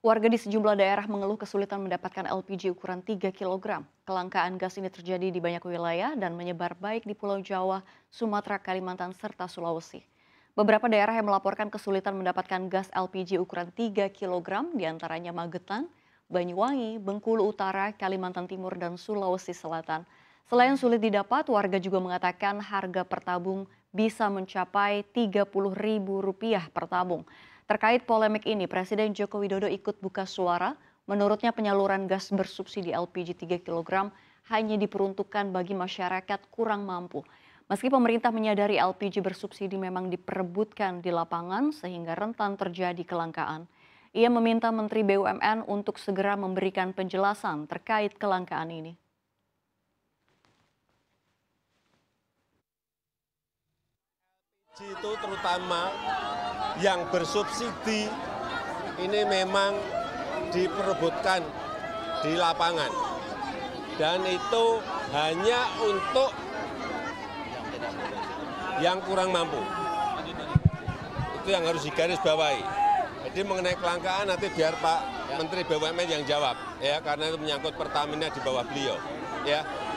Warga di sejumlah daerah mengeluh kesulitan mendapatkan LPG ukuran 3 kg. Kelangkaan gas ini terjadi di banyak wilayah dan menyebar baik di Pulau Jawa, Sumatera, Kalimantan, serta Sulawesi. Beberapa daerah yang melaporkan kesulitan mendapatkan gas LPG ukuran 3 kg, diantaranya Magetan, Banyuwangi, Bengkulu Utara, Kalimantan Timur, dan Sulawesi Selatan. Selain sulit didapat, warga juga mengatakan harga pertabung bisa mencapai Rp30.000 per tabung. Terkait polemik ini, Presiden Joko Widodo ikut buka suara. Menurutnya penyaluran gas bersubsidi LPG 3 kg hanya diperuntukkan bagi masyarakat kurang mampu. Meski pemerintah menyadari LPG bersubsidi memang diperebutkan di lapangan sehingga rentan terjadi kelangkaan, ia meminta Menteri BUMN untuk segera memberikan penjelasan terkait kelangkaan ini. haji itu terutama yang bersubsidi ini memang diperebutkan di lapangan dan itu hanya untuk yang kurang mampu itu yang harus digarisbawahi jadi mengenai kelangkaan nanti biar Pak Menteri BUMN yang jawab ya karena itu menyangkut Pertamina di bawah beliau ya